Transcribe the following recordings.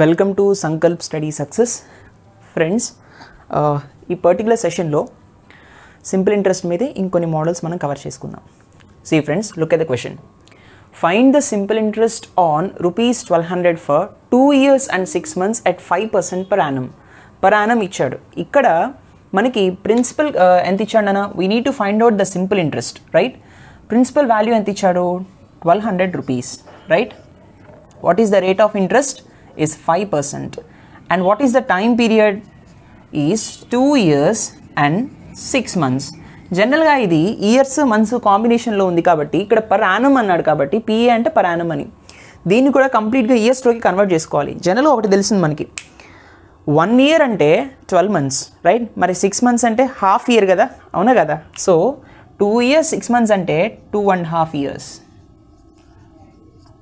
Welcome to Sankalp study success friends ఈ particular సెషన్లో simple interest మీదే ఇంకొన్ని మోడల్స్ మనం కవర్ చేసుకుందాం see friends look at the question find the simple interest on rupees twelve hundred for two years and six months at five percent per annum per annum ఇచ్చాడు ఇక్కడ మనకి principal ఎంత ఇచ్చాడు అన్న we need to find out the simple interest right principal value ఎంత ఇచ్చాడు twelve hundred rupees right what is the rate of interest is 5%. And what is the time period? Is 2 years and 6 months. జనరల్గా ఇది years months కాంబినేషన్లో ఉంది కాబట్టి ఇక్కడ per annum అన్నాడు కాబట్టి పిఏ అంటే పర్ యానం అని దీన్ని కూడా కంప్లీట్గా ఇయర్స్లోకి కన్వర్ట్ చేసుకోవాలి జనరల్ ఒకటి తెలిసింది మనకి వన్ ఇయర్ అంటే ట్వెల్వ్ మంత్స్ రైట్ మరి సిక్స్ మంత్స్ అంటే హాఫ్ ఇయర్ కదా అవునా కదా so two years six months అంటే టూ అండ్ హాఫ్ ఇయర్స్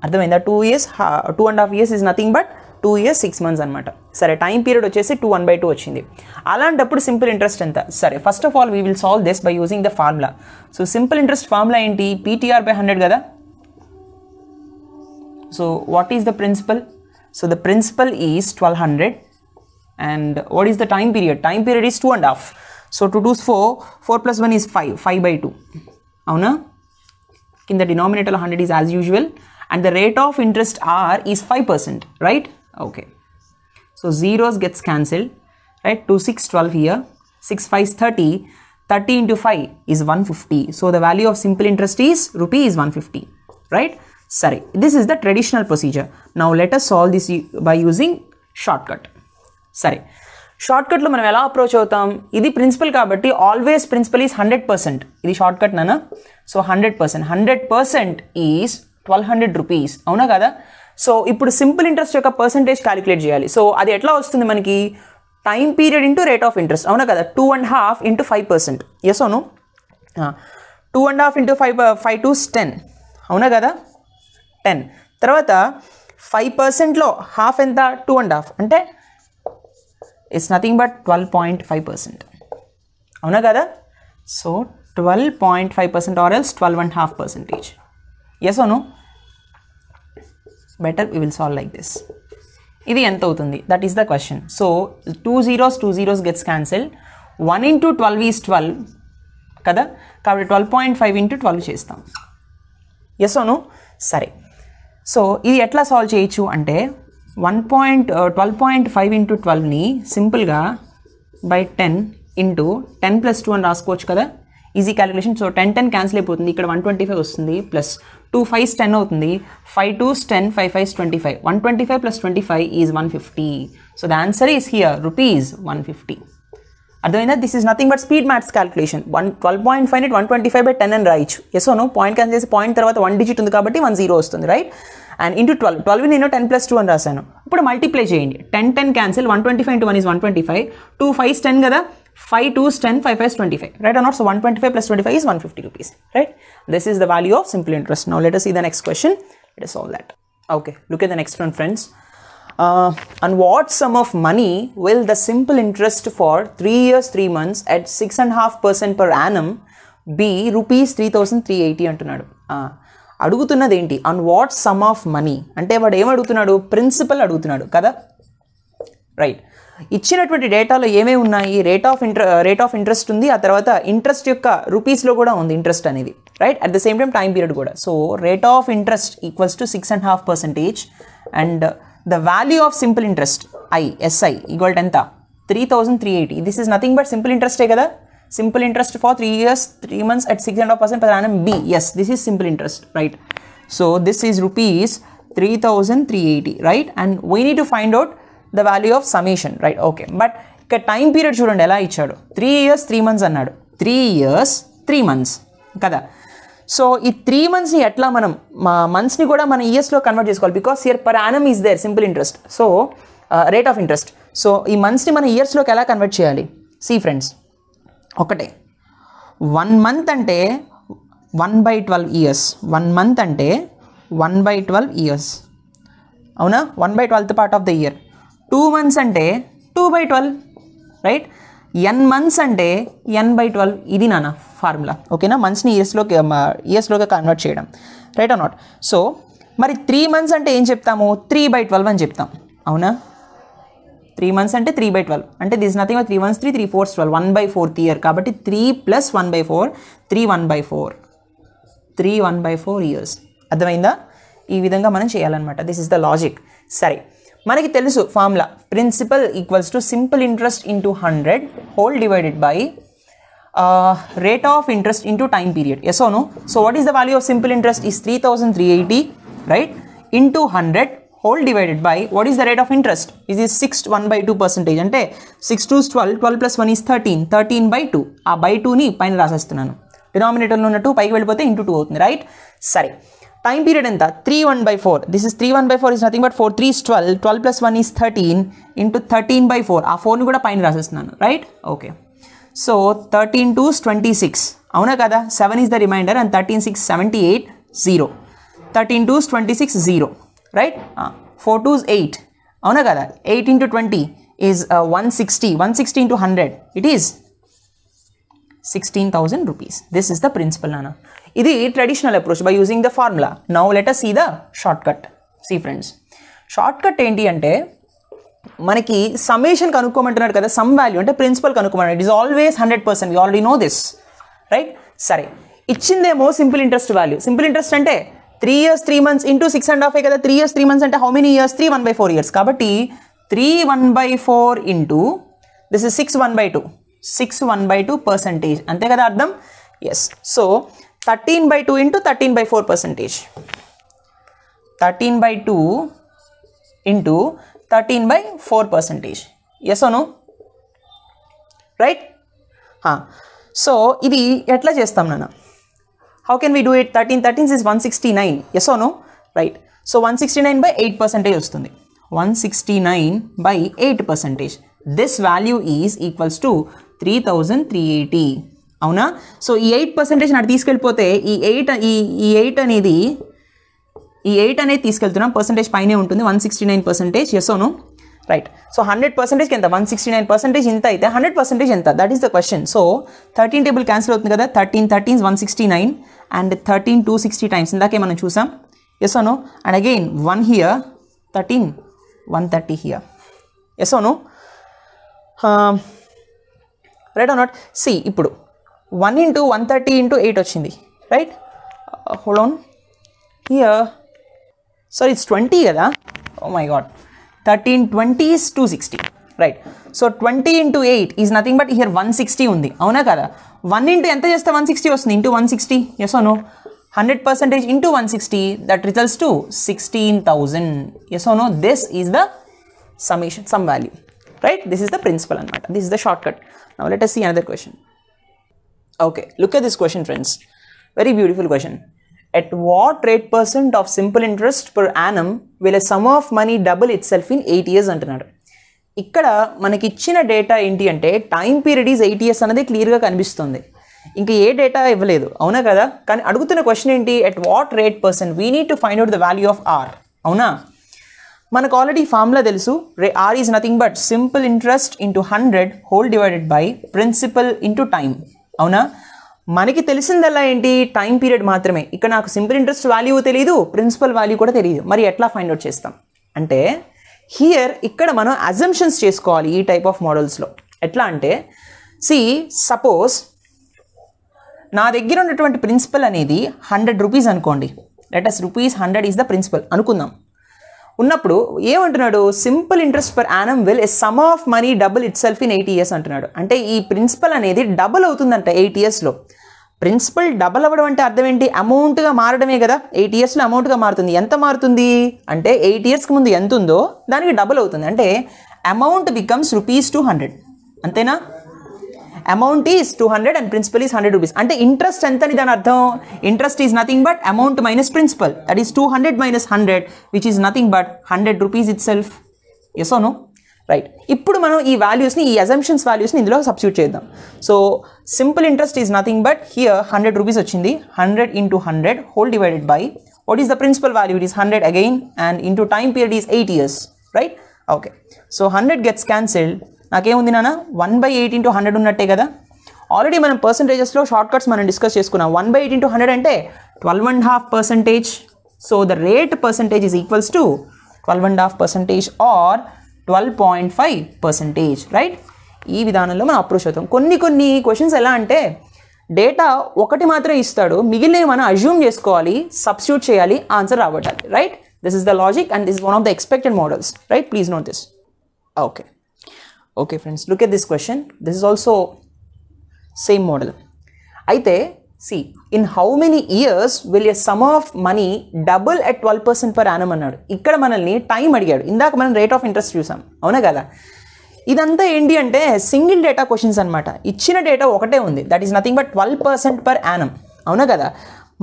అర్థమైందా two years two and half years is nothing but two years six months అనమాట సరే టైం పీరియడ్ వచ్చేసి టూ వన్ బై టూ వచ్చింది అలాంటప్పుడు సింపుల్ ఇంట్రెస్ట్ ఎంత సరే first of all we will solve this by using the formula so simple interest formula ఏంటి PTR by hundred కదా so what is the principal so the principal is twelve hundred and what is the time period time period is two and half so two twos four four plus one is five five by two అవునా కింద denominator hundred is as usual and the rate of interest R is five percent right Okay. So zeros gets cancelled, right? 2, 6, 12 here. 6, 5 is 30. 30 into 5 is 150. So the value of simple interest is rupee is 150, right? Sorry, this is the traditional procedure. Now let us solve this by using shortcut. Sorry. షార్ట్కట్లో మనం ఎలా approach అవుతాం ఇది principal కాబట్టి always principal is hundred percent ఇది shortcut నానా so hundred percent hundred percent is twelve hundred rupees అవునా కదా సో ఇప్పుడు సింపుల్ ఇంట్రెస్ట్ యొక్క పర్సంటేజ్ క్యాలిక్యులేట్ చేయాలి సో అది ఎట్లా వస్తుంది మనకి time period into rate of interest అవునా కదా two and half into five percent yes అవును two and half into five five two ten అవునా కదా టెన్ తర్వాత ఫైవ్ పర్సెంట్లో హాఫ్ ఎంత టూ అండ్ హాఫ్ అంటే it's nothing but twelve point five percent అవునా కదా so twelve point five percent or else twelve and half percentage yes అవును better we will solve like this ఇది ఎంత అవుతుంది that is the question so two zeros two zeros gets cancel one into twelve is twelve కదా కాబట్టి twelve point five into twelve చేస్తాం yes ఓను సరే so ఇది ఎట్లా సాల్వ్ చేయొచ్చు అంటే one point twelve point five into ట్వెల్వ్ని సింపుల్గా by ten into ten plus two అని రాసుకోవచ్చు కదా easy calculation so ten ten cancel అయిపోతుంది ఇక్కడ వన్ ట్వంటీ ఫైవ్ వస్తుంది ప్లస్ టూ ఫైవ్స్ టెన్ అవుతుంది five twos ten five fives twenty five one twenty five plus twenty five is one fifty so the answer is here rupees one fifty అర్థమైందా this is nothing but speed maths calculation one twelve point five one twenty five by ten అని రాయొచ్చు yes point cancel చేసి point తర్వాత one digit ఉంది కాబట్టి one zero వస్తుంది right and into twelve twelve నేను ten plus two అని రాశాను ఇప్పుడు మల్టిప్లై చేయండి ten ten cancel one twenty five into one is one twenty five two fives ten కదా 5 2 is 10, 5 5 is 25, right or not? So 125 plus 25 is 150 rupees, right? This is the value of simple interest. Now let us see the next question. Let us solve that. Okay, look at the next one friends. Uh, and what sum of money will the simple interest for 3 years 3 months at 6.5% per annum be rupees 3380 అంటున్నాడు అడుగుతున్నది ఏంటి on what sum of money అంటే వాడు ఏం అడుగుతున్నాడు principal అడుగుతున్నాడు కదా right ఇచ్చినటువంటి డేటాలో ఏమేమి ఉన్నాయి రేట్ ఆఫ్ ఇంట్ర రేట్ ఆఫ్ ఇంట్రెస్ట్ ఉంది ఆ తర్వాత ఇంట్రెస్ట్ యొక్క రూపీస్లో కూడా ఉంది ఇంట్రెస్ట్ అనేది right at the same time time period కూడా so rate of interest equals to six and half percentage and the value of simple interest I SI equal ఎంత three thousand three eighty this is nothing but simple ఇంట్రెస్టే కదా simple interest for three years three months at six and half percent B S this is simple interest right so this is rupees three thousand three eighty right and we need to find out the value of summation right okay but ఇక time period చూడండి ఎలా ఇచ్చాడు three years three months అన్నాడు three years three months కదా so ఈ three మంత్స్ని ఎట్లా మనం మా మంత్స్ని కూడా మన ఇయర్స్లో కన్వర్ట్ చేసుకోవాలి because year per annum is there simple interest so rate of interest so ఈ మంత్స్ని మన ఇయర్స్లోకి ఎలా కన్వర్ట్ చేయాలి సి ఫ్రెండ్స్ ఒకటే వన్ మంత్ అంటే one by twelve years one month అంటే వన్ బై ట్వెల్వ్ ఇయర్స్ అవునా one by twelfth part of the year two months అంటే two by twelve right n months అంటే ఎన్ బై ట్వెల్వ్ ఇది నాన్న formula ఓకేనా మంత్స్ని ఇయర్స్లోకి ఇయర్స్లోకి కన్వర్ట్ చేయడం రైట్ ఆర్ నాట్ సో మరి త్రీ మంత్స్ అంటే ఏం చెప్తాము త్రీ బై ట్వెల్వ్ అని చెప్తాం అవునా త్రీ మంత్స్ అంటే త్రీ బై ట్వెల్వ్ అంటే this nothing three months three three fours twelve one by fourth year కాబట్టి three plus one by four three one by four three one by four years అర్థమైందా ఈ విధంగా మనం చేయాలన్నమాట this is the logic సరే మనకి తెలుసు formula principal equals to simple interest into hundred whole divided by rate of interest into time period yes or no so what is the value of simple interest is three thousand three eighty right into hundred whole divided by what is the rate of interest is is six one by two percentage అంటే six two twelve twelve plus one is thirteen thirteen by two ఆ by టూని పైన రాసేస్తున్నాను డినామినేటర్లో ఉన్న two పైకి వెళ్ళిపోతే into two అవుతుంది right సరే time period that 3 1 by 4 this is 3 1 by 4 is nothing but 4 3 is 12 12 plus 1 is 13 into 13 by 4 aa 4 ni kuda pine rasestunnanu right okay so 13 2 is 26 avuna kada 7 is the remainder and 13 6 78 0 13 2 is 26 0 right uh, 4 2 is 8 avuna kada 8 into 20 is uh, 160 160 into 100 it is sixteen thousand rupees this is the principal నాన్న ఇది traditional approach by using the formula now let's see the short cut see friends short cut ఏంటి అంటే మనకి summation కనుక్కోమంటున్నాడు కదా sum value అంటే principal కనుక్కోమన్నాడు it is always hundred percent you already know this right సరే ఇచ్చిందేమో simple interest value simple interest అంటే three years three months into six and half కదా త్రీ ఇయర్స్ త్రీ మంత్స్ అంటే how many years three one by four years కాబట్టి three one by four into this is six one by two six one by two percentage అంతే కదా అర్థం yes so thirteen by two into thirteen by four percentage thirteen by two into thirteen by four percentage yes or no right so ఇది ఎట్లా చేస్తాం నాన్న how can we do it thirteen thirteens is one sixty nine yes or no right so one sixty nine by eight percentage వస్తుంది one sixty nine by eight percentage this value is equals to three thousand three eighty అవునా so ఈ eight percentage నాకు తీసుకెళ్ళిపోతే ఈ eight ఈ ఈ eight అనేది ఈ ఎయిట్ అనేది తీసుకెళ్తున్నాం పర్సెంటేజ్ పైనే ఉంటుంది one sixty nine percentage yes or no right so hundred పర్సెంటేజ్కి ఎంత వన్ సిక్స్టీ నైన్ పర్సెంటేజ్ ఇంత అయితే హండ్రెడ్ పర్సెంటేజ్ ఎంత that is the question so thirteen table cancel అవుతుంది కదా thirteen thirteen one sixty nine and thirteen two sixty times ఇందాకే మనం చూసాం yes or no and again one here thirteen one thirty here yes or no right or not see ఇప్పుడు one into one thirty into eight వచ్చింది right హోలోన్ year so it's twenty కదా oh my God thirteen twenty is two sixty right so twenty into eight is nothing but here one sixty ఉంది అవునా కదా one into ఎంత చేస్తే one sixty వస్తుంది into one sixty yes no hundred percentage into one sixty that results to sixteen thousand yes no this is the summation sum value right this is the principal అనమాట this is the short cut now let see another question okay look at this question friends very beautiful question at what rate percent of simple interest per annum will a sum of money double itself in eight years అంటున్నాడు ఇక్కడ మనకి ఇచ్చిన data ఏంటి అంటే time period is eight years అనేది క్లియర్గా కనిపిస్తుంది ఇంకా ఏ డేటా ఇవ్వలేదు అవునా కదా కానీ అడుగుతున్న క్వశ్చన్ ఏంటి at what rate percent we need to find out the value of R అవునా మనకు ఆల్రెడీ ఫార్ములా తెలుసు రే R is nothing but simple interest into hundred whole divided by principal into time అవునా మనకి తెలిసిందల్లా ఏంటి టైం పీరియడ్ మాత్రమే ఇక్కడ నాకు సింపుల్ ఇంట్రెస్ట్ వాల్యూ తెలియదు ప్రిన్సిపల్ వాల్యూ కూడా తెలియదు మరి ఎట్లా ఫైండ్ అవుట్ చేస్తాం అంటే హియర్ ఇక్కడ మనం అజంప్షన్స్ చేసుకోవాలి ఈ టైప్ ఆఫ్ మోడల్స్లో ఎట్లా అంటే సి సపోజ్ నా దగ్గర ఉన్నటువంటి ప్రిన్సిపల్ అనేది హండ్రెడ్ రూపీస్ అనుకోండి let us rupees hundred is the principal అనుకుందాం ఉన్నప్పుడు ఏమంటున్నాడు simple interest per annum will a sum of money double itself in eight years అంటున్నాడు అంటే ఈ ప్రిన్సిపల్ అనేది డబుల్ అవుతుందంట ఎయిట్ ఇయర్స్లో ప్రిన్సిపల్ డబల్ అవ్వడం అంటే అర్థం ఏంటి అమౌంట్గా మారడమే కదా ఎయిట్ ఇయర్స్లో అమౌంట్గా మారుతుంది ఎంత మారుతుంది అంటే ఎయిట్ ఇయర్స్కి ముందు ఎంత ఉందో దానికి డబుల్ అవుతుంది అంటే amount becomes rupees two hundred అంతేనా amount is two hundred and principal is hundred rupees అంటే ఇంట్రెస్ట్ అని దాని అర్థం interest is nothing but amount minus principal that is two hundred minus hundred which is nothing but hundred rupees itself yes or no right ఇప్పుడు మనం ఈ వాల్యూస్ని ఈ assumptions వాల్యూస్ని ఇందులో సబ్స్యూట్ చేద్దాం so simple interest is nothing but here hundred rupees వచ్చింది hundred into hundred whole divided by what is the principal value it is hundred again and into time period is eight years right okay so hundred gets cancelled నాకేముంది నాన్న one by eight into hundred ఉన్నట్టే కదా already మనం పర్సంటేజెస్లో short cuts మనం discuss చేసుకున్నాం one by eight into hundred అంటే twelve and half percentage so the rate percentage is equals to twelve and half percentage or twelve point five percentage right ఈ విధానంలో మనం అప్రోచ్ అవుతాం కొన్ని కొన్ని క్వశ్చన్స్ ఎలా అంటే డేటా ఒకటి మాత్రమే ఇస్తాడు మిగిలినవి మనం అజ్యూమ్ చేసుకోవాలి సబ్స్టిట్యూట్ చేయాలి ఆన్సర్ రాబట్టాలి right this is the logic and this one of the expected models right please note this okay okay friends look at this question this is also same model అయితే see in how many years will a sum of money double at twelve percent per annum అన్నాడు ఇక్కడ మనల్ని time అడిగాడు ఇందాక మనం rate of interest చూసాం అవునా కదా ఇదంతా ఏంటి అంటే సింగిల్ డేటా క్వశ్చన్స్ అనమాట ఇచ్చిన డేటా ఒకటే ఉంది that is nothing but twelve percent per annum అవునా కదా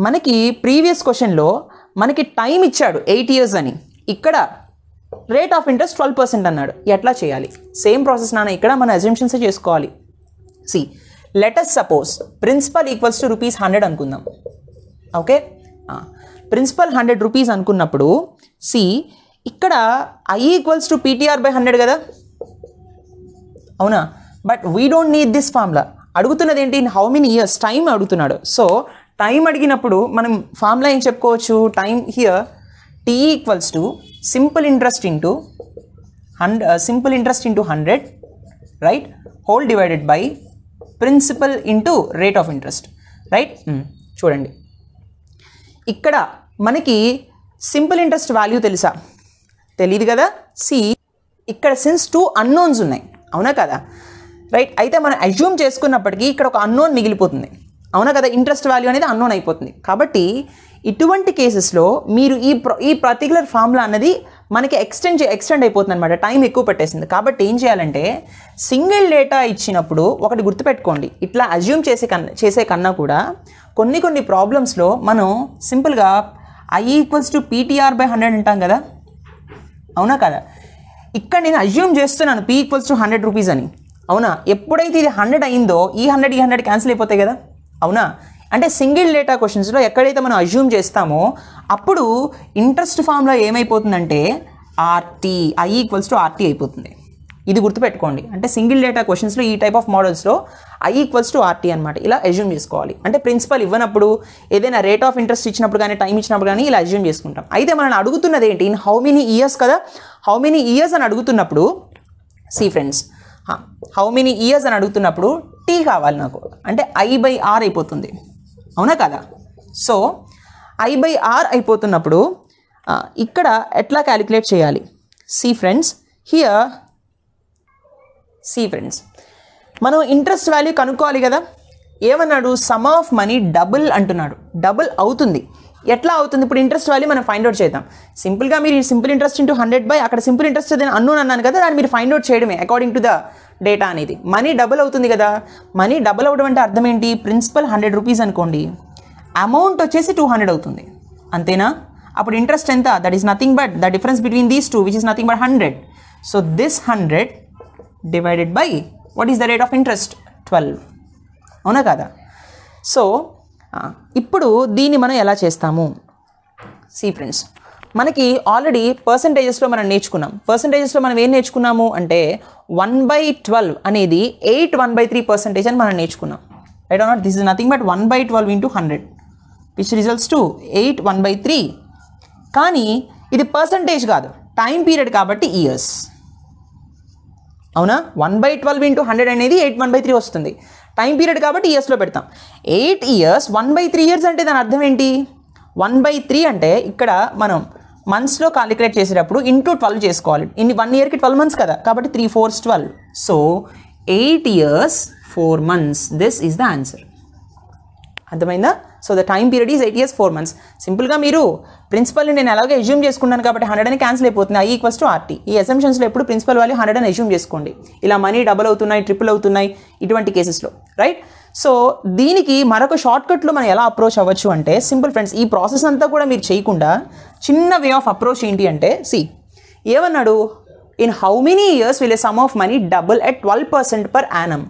మనకి ప్రీవియస్ క్వశ్చన్లో మనకి టైం ఇచ్చాడు ఎయిట్ ఇయర్స్ అని ఇక్కడ rate of interest twelve percent అన్నాడు ఎట్లా చేయాలి సేమ్ ప్రాసెస్ నాన్న ఇక్కడ మన అజంప్షన్సే చేసుకోవాలి see let us suppose principal equals to rupees hundred అనుకుందాం ఓకే ప్రిన్సిపల్ హండ్రెడ్ రూపీస్ అనుకున్నప్పుడు సి ఇక్కడ I equals to PTR by hundred కదా అవునా but we don't need this formula అడుగుతున్నది ఏంటి in how many years time అడుగుతున్నాడు సో టైం అడిగినప్పుడు మనం ఫార్ములా ఏం చెప్పుకోవచ్చు time here T equals to simple interest into హండ్ simple interest into hundred right whole divided by principal into rate of interest right చూడండి ఇక్కడ మనకి సింపుల్ ఇంట్రెస్ట్ వాల్యూ తెలుసా తెలియదు కదా సి ఇక్కడ సిన్స్ టూ అన్నోన్స్ ఉన్నాయి అవునా కదా రైట్ అయితే మనం అజ్యూమ్ చేసుకున్నప్పటికీ ఇక్కడ ఒక అన్నోన్ మిగిలిపోతుంది అవునా కదా ఇంట్రెస్ట్ వాల్యూ అనేది అన్నోన్ అయిపోతుంది కాబట్టి ఇటువంటి కేసెస్లో మీరు ఈ ఈ పర్టికులర్ ఫార్ములా అన్నది మనకి ఎక్స్టెండ్ ఎక్స్టెండ్ అయిపోతుంది అనమాట టైం ఎక్కువ పెట్టేసింది కాబట్టి ఏం చేయాలంటే సింగిల్ డేటా ఇచ్చినప్పుడు ఒకటి గుర్తుపెట్టుకోండి ఇట్లా అజ్యూమ్ చేసే కన్నా చేసే కన్నా కూడా కొన్ని కొన్ని ప్రాబ్లమ్స్లో మనం సింపుల్గా I equals to PTR by hundred అంటాం కదా అవునా కదా ఇక్కడ నేను అజ్యూమ్ చేస్తున్నాను P equals to hundred rupees అని అవునా ఎప్పుడైతే ఇది హండ్రెడ్ అయిందో ఈ హండ్రెడ్ ఈ హండ్రెడ్ క్యాన్సిల్ అయిపోతాయి కదా అవునా అంటే సింగిల్ డేటా క్వశ్చన్స్లో ఎక్కడైతే మనం అజ్యూమ్ చేస్తామో అప్పుడు ఇంట్రెస్ట్ ఫామ్లో ఏమైపోతుందంటే RT I equals to RT అయిపోతుంది ఇది గుర్తుపెట్టుకోండి అంటే సింగిల్ డేటా క్వశ్చన్స్లో ఈ టైప్ ఆఫ్ మోడల్స్లో ఐ ఈక్వల్స్ టు ఆర్టీ అనమాట ఇలా అజ్యూమ్ చేసుకోవాలి అంటే ప్రిన్సిపల్ ఇవ్వనప్పుడు ఏదైనా రేట్ ఆఫ్ ఇంట్రెస్ట్ ఇచ్చినప్పుడు కానీ టైం ఇచ్చినప్పుడు కానీ ఇలా అజ్యూమ్ చేసుకుంటాం అయితే మనం అడుగుతున్నది ఏంటి ఇన్ హౌ మెనీ ఇయర్స్ కదా హౌ మెనీ ఇయర్స్ అని అడుగుతున్నప్పుడు see friends how many years అని అడుగుతున్నప్పుడు టీ కావాలి నాకు అంటే ఐ బై ఆర్ అయిపోతుంది అవునా కదా సో ఐ బై ఆర్ అయిపోతున్నప్పుడు ఇక్కడ ఎట్లా క్యాలిక్యులేట్ చేయాలి see friends here see friends మనం ఇంట్రెస్ట్ వాల్యూ కనుక్కోవాలి కదా ఏమన్నాడు సమ్ ఆఫ్ మనీ డబుల్ అంటున్నాడు డబుల్ అవుతుంది ఎట్లా అవుతుంది ఇప్పుడు ఇంట్రెస్ట్ వాల్యూ మనం ఫైండ్ అవుట్ చేద్దాం సింపుల్గా మీరు simple interest into hundred by అక్కడ సింపుల్ ఇంట్రెస్ట్ ఏదైనా అన్నోన్ అన్నాను కదా దాన్ని మీరు ఫైండ్ అవుట్ చేయడమే అకార్డింగ్ టు ద డేటా అనేది మనీ డబుల్ అవుతుంది కదా మనీ డబుల్ అవడం అంటే అర్థం ఏంటి ప్రిన్సిపల్ హండ్రెడ్ రూపీస్ అనుకోండి అమౌంట్ వచ్చేసి టూ హండ్రెడ్ అవుతుంది అంతేనా అప్పుడు ఇంట్రెస్ట్ ఎంత that is nothing but the difference between these two which is nothing but hundred so this hundred divided by what is the rate of interest twelve అవునా కదా so ఇప్పుడు దీన్ని మనం ఎలా చేస్తాము సీ ఫ్రెండ్స్ మనకి ఆల్రెడీ పర్సంటేజెస్లో మనం నేర్చుకున్నాం పర్సంటేజెస్లో మనం ఏం నేర్చుకున్నాము అంటే వన్ బై ట్వెల్వ్ అనేది eight one by three percentage అని మనం నేర్చుకున్నాం don't not this is nothing but one by twelve into hundred which results to eight one by three కానీ ఇది పర్సంటేజ్ కాదు టైం పీరియడ్ కాబట్టి ఇయర్స్ అవునా one by twelve into hundred అనేది eight one by three వస్తుంది time period కాబట్టి ఇయర్స్లో పెడతాం eight years one by three years అంటే దాని అర్థం ఏంటి వన్ బై త్రీ అంటే ఇక్కడ మనం మంత్స్లో కాలిక్యులేట్ చేసేటప్పుడు ఇంటూ ట్వెల్వ్ చేసుకోవాలి ఇన్ని వన్ ఇయర్కి ట్వెల్వ్ మంత్స్ కదా కాబట్టి three fours twelve so eight years four months this is the answer అర్థమైందా so the time period is eight years four months సింపుల్గా మీరు ప్రిన్సిపల్ని నేను అలాగే ఎజ్యూమ్ చేసుకున్నాను కాబట్టి హండ్రెడ్ అని క్యాన్సిల్ అయిపోతుంది ఐ ఈక్వల్స్ టు ఆర్టీ ఈ అసంప్షన్స్లో ఎప్పుడు ప్రిన్సిపల్ వాల్యూ హండ్రెడ్ అని ఎజ్యూమ్ చేసుకోండి ఇలా మనీ డబుల్ అవుతున్నాయి ట్రిపుల్ అవుతున్నాయి ఇటువంటి కేసెస్లో రైట్ సో దీనికి మరొక షార్ట్కట్లో మనం ఎలా అప్రోచ్ అవ్వచ్చు అంటే సింపుల్ ఫ్రెండ్స్ ఈ ప్రాసెస్ అంతా కూడా మీరు చేయకుండా చిన్న వే ఆఫ్ అప్రోచ్ ఏంటి అంటే సి ఏమన్నాడు in how many years will sum of money double at twelve percent per annum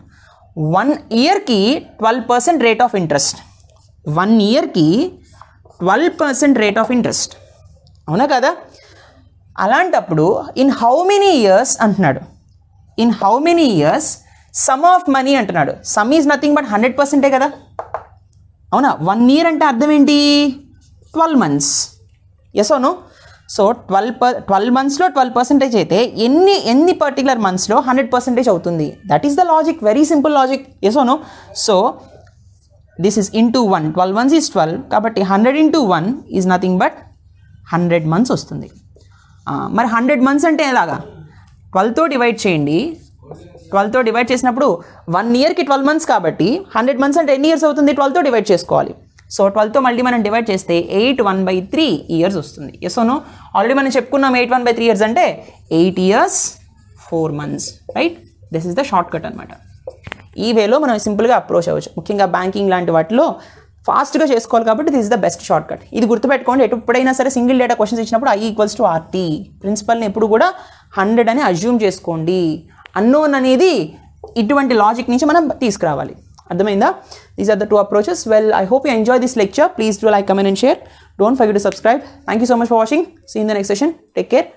one ఇయర్కి twelve percent rate of interest one ఇయర్కి twelve percent rate of interest అవునా కదా అలాంటప్పుడు ఇన్ హౌ మెనీ ఇయర్స్ అంటున్నాడు in how many years sum of money అంటున్నాడు sum is nothing but hundred పర్సెంటే కదా అవునా వన్ ఇయర్ అంటే అర్థం ఏంటి ట్వెల్వ్ మంత్స్ ఎస్ అవును సో ట్వెల్వ్ పర్ ట్వెల్వ్ మంత్స్లో ట్వెల్వ్ పర్సెంటేజ్ అయితే ఎన్ని ఎన్ని పర్టికులర్ మంత్స్లో హండ్రెడ్ పర్సెంటేజ్ అవుతుంది that is the logic very simple logic yes అవును so this is to one twelve months is twelve కాబట్టి hundred into one is nothing but hundred months వస్తుంది ah, మరి hundred months అంటే ఎలాగా ట్వెల్వ్తో divide చేయండి ట్వెల్వ్తో డివైడ్ చేసినప్పుడు వన్ ఇయర్కి ట్వెల్వ్ మంత్స్ కాబట్టి హండ్రెడ్ మంత్స్ అంటే ఎన్ని ఇయర్స్ అవుతుంది ట్వెల్వ్తో డివైడ్ చేసుకోవాలి సో ట్వెల్వ్తో మళ్ళీ మనం డివైడ్ చేస్తే eight one by three years వస్తుంది నో ఆల్రెడీ మనం చెప్పుకున్నాం eight one by three years అంటే eight years four months right this is the short cut అనమాట ఈ వేలో మనం సింపుల్గా అప్రోచ్ అవ్వచ్చు ముఖ్యంగా బ్యాంకింగ్ లాంటి వాటిలో ఫాస్ట్గా చేసుకోవాలి కాబట్టి this is the best short cut ఇది గుర్తుపెట్టుకోండి ఎప్పుడైనా సరే సింగిల్ డేటా క్వశ్చన్స్ ఇచ్చినప్పుడు ఐ ఈక్వల్స్ టు ఆర్టీ ప్రిన్సిపల్ని ఎప్పుడు కూడా హండ్రెడ్ అని అజ్యూమ్ చేసుకోండి అన్నోన్ అనేది ఇటువంటి లాజిక్ నుంచి మనం తీసుకురావాలి అర్థమైందా these are the two approaches well I hope you enjoy this lecture please do like comment and share don't you to subscribe thank you so much for watching see in the next session take care